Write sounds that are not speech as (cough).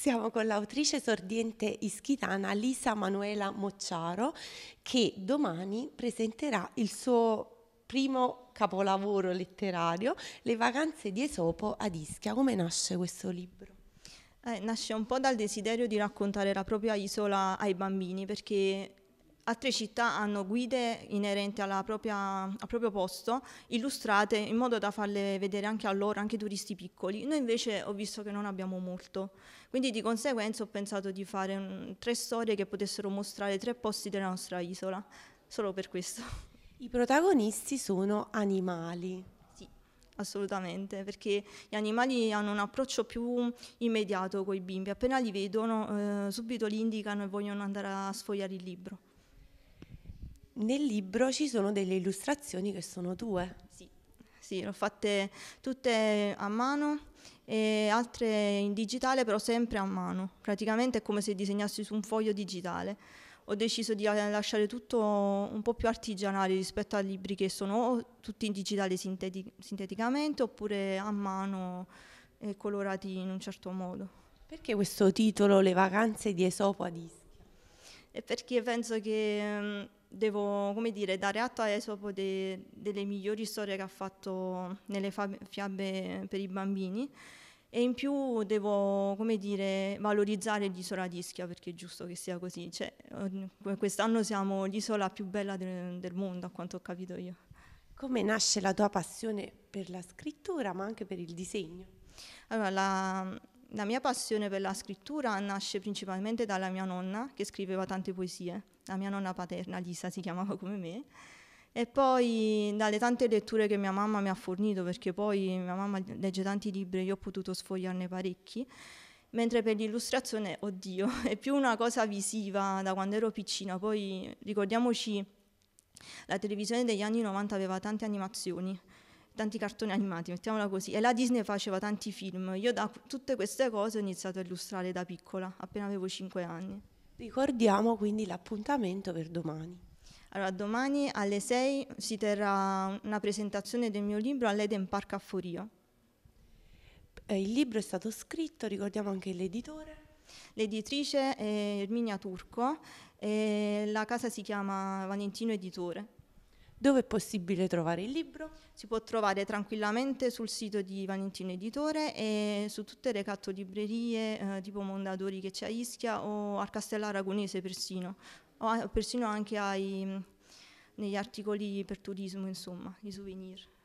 Siamo con l'autrice sordiente ischitana Lisa Manuela Mocciaro che domani presenterà il suo primo capolavoro letterario, Le vacanze di Esopo ad Ischia. Come nasce questo libro? Eh, nasce un po' dal desiderio di raccontare la propria isola ai bambini perché Altre città hanno guide inerenti propria, al proprio posto, illustrate in modo da farle vedere anche a loro, anche turisti piccoli. Noi invece ho visto che non abbiamo molto, quindi di conseguenza ho pensato di fare un, tre storie che potessero mostrare tre posti della nostra isola, solo per questo. I protagonisti sono animali. Sì, Assolutamente, perché gli animali hanno un approccio più immediato con i bimbi, appena li vedono eh, subito li indicano e vogliono andare a sfogliare il libro. Nel libro ci sono delle illustrazioni che sono tue. Sì, sì, le ho fatte tutte a mano e altre in digitale, però sempre a mano. Praticamente è come se disegnassi su un foglio digitale. Ho deciso di lasciare tutto un po' più artigianale rispetto a libri che sono tutti in digitale sinteti- sinteticamente oppure a mano e colorati in un certo modo. Perché questo titolo, Le vacanze di Esopo ad Ischia? È perché penso che mm, devo come dire, dare atto a Esopo de, delle migliori storie che ha fatto nelle fiabe per i bambini e in più devo come dire, valorizzare l'isola di Ischia perché è giusto che sia così. Cioè, quest'anno siamo l'isola più bella de, del mondo a quanto ho capito io. Come nasce la tua passione per la scrittura ma anche per il disegno? Allora, la, la mia passione per la scrittura nasce principalmente dalla mia nonna che scriveva tante poesie, la mia nonna paterna Lisa si chiamava come me, e poi dalle tante letture che mia mamma mi ha fornito, perché poi mia mamma legge tanti libri e io ho potuto sfogliarne parecchi, mentre per l'illustrazione, oddio, (laughs) è più una cosa visiva da quando ero piccina, poi ricordiamoci la televisione degli anni 90 aveva tante animazioni tanti cartoni animati, mettiamola così, e la Disney faceva tanti film. Io da tutte queste cose ho iniziato a illustrare da piccola, appena avevo 5 anni. Ricordiamo quindi l'appuntamento per domani. Allora, domani alle 6 si terrà una presentazione del mio libro all'Eden Park a Forio. Eh, il libro è stato scritto, ricordiamo anche l'editore. L'editrice è Erminia Turco e la casa si chiama Valentino Editore. Dove è possibile trovare il libro? Si può trovare tranquillamente sul sito di Valentino Editore e su tutte le cattolibrerie eh, tipo Mondadori che c'è a Ischia o al Castellare Aragonese persino, o persino anche ai, mm, negli articoli per turismo, insomma, i souvenir.